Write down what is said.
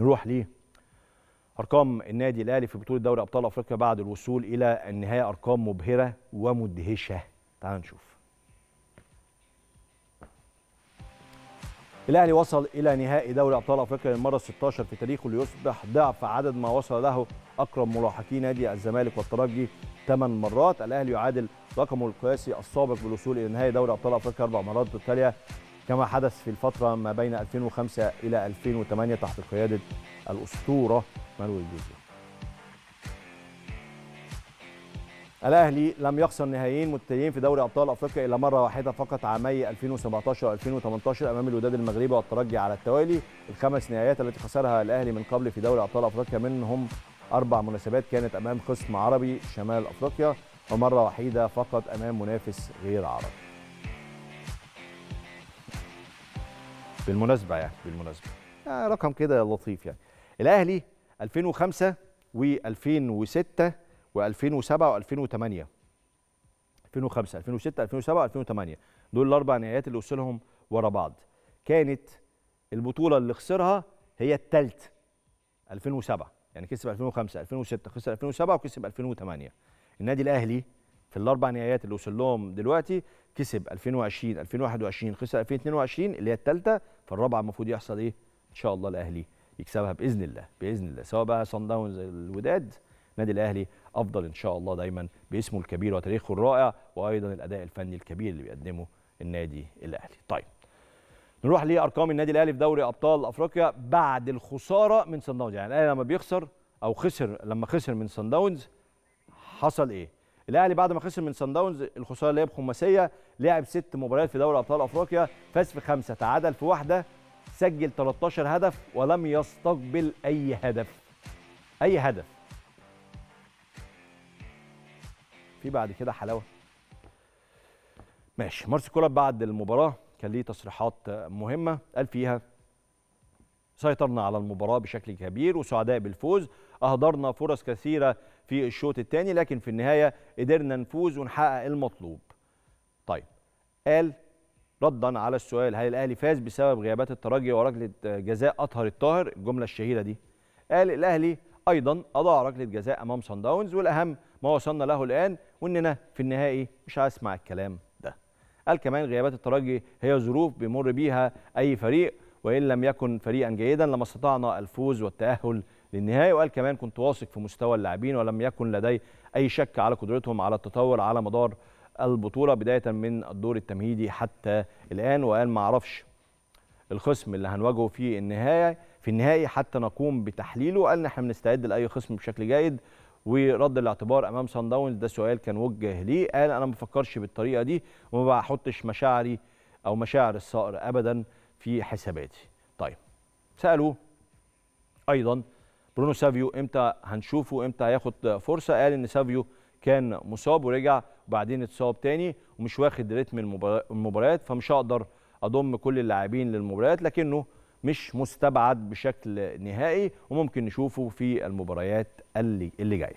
نروح لأرقام النادي الأهلي في بطولة دوري أبطال أفريقيا بعد الوصول إلى النهاية أرقام مبهرة ومدهشة تعالوا نشوف الأهلي وصل إلى نهائي دوري أبطال أفريقيا للمرة 16 في تاريخه ليصبح ضعف عدد ما وصل له أقرب ملاحقي نادي الزمالك والترجي 8 مرات الأهلي يعادل رقمه القياسي السابق بالوصول إلى نهائي دوري أبطال أفريقيا أربع مرات متتالية كما حدث في الفترة ما بين 2005 إلى 2008 تحت قيادة الأسطورة مانويل جوزيه الأهلي لم يخسر نهائيين متتاليين في دوري أبطال أفريقيا إلا مرة واحدة فقط عامي 2017 و2018 أمام الوداد المغربي والترجي على التوالي الخمس نهائيات التي خسرها الأهلي من قبل في دوري أبطال أفريقيا منهم أربع مناسبات كانت أمام خصم عربي شمال أفريقيا ومرة وحيدة فقط أمام منافس غير عربي بالمناسبه يعني بالمناسبه آه رقم كده لطيف يعني الاهلي 2005 و2006 و2007 و2008 2005 2006 2007 2008 دول الاربع نهائيات اللي وصلهم ورا بعض كانت البطوله اللي خسرها هي الثالث 2007 يعني كسب 2005 2006 خسر 2007 وكسب 2008 النادي الاهلي في الاربع نهائيات اللي وصل لهم دلوقتي كسب 2020 2021 خسر 2022 اللي هي الثالثه فالرابعه المفروض يحصل ايه ان شاء الله الاهلي يكسبها باذن الله باذن الله سواء بقى صن داونز الوداد النادي الاهلي افضل ان شاء الله دايما باسمه الكبير وتاريخه الرائع وايضا الاداء الفني الكبير اللي بيقدمه النادي الاهلي طيب نروح لارقام النادي الاهلي في دوري ابطال افريقيا بعد الخساره من صن داونز يعني الاهلي لما بيخسر او خسر لما خسر من صن داونز حصل ايه الاهلي بعد ما خسر من سان داونز الخساره اللي هي بخماسيه لعب ست مباريات في دوري ابطال افريقيا فاز في خمسه تعادل في واحده سجل 13 هدف ولم يستقبل اي هدف اي هدف في بعد كده حلاوه ماشي مارسي كولر بعد المباراه كان ليه تصريحات مهمه قال فيها سيطرنا على المباراه بشكل كبير وسعداء بالفوز اهدرنا فرص كثيره في الشوط الثاني لكن في النهايه قدرنا نفوز ونحقق المطلوب. طيب قال ردا على السؤال هل الاهلي فاز بسبب غيابات الترجي وركله جزاء اطهر الطاهر الجمله الشهيره دي قال الاهلي ايضا اضاع ركله جزاء امام صن داونز والاهم ما وصلنا له الان واننا في النهائي مش هسمع الكلام ده قال كمان غيابات الترجي هي ظروف بيمر بيها اي فريق وان لم يكن فريقا جيدا لما استطعنا الفوز والتاهل للنهايه وقال كمان كنت واثق في مستوى اللاعبين ولم يكن لدي اي شك على قدرتهم على التطور على مدار البطوله بدايه من الدور التمهيدي حتى الان وقال ما اعرفش الخصم اللي هنواجهه في النهايه في النهائي حتى نقوم بتحليله قال ان احنا بنستعد لاي خصم بشكل جيد ورد الاعتبار امام سان داونز ده سؤال كان وجه ليه قال انا ما بفكرش بالطريقه دي وما بحطش مشاعري او مشاعر الصقر ابدا في حساباتي طيب سالوه ايضا برونو سافيو امتى هنشوفه امتى هياخد فرصه قال ان سافيو كان مصاب ورجع بعدين اتصاب تاني ومش واخد رتم المباريات فمش هقدر اضم كل اللاعبين للمباريات لكنه مش مستبعد بشكل نهائي وممكن نشوفه في المباريات اللي اللي جايه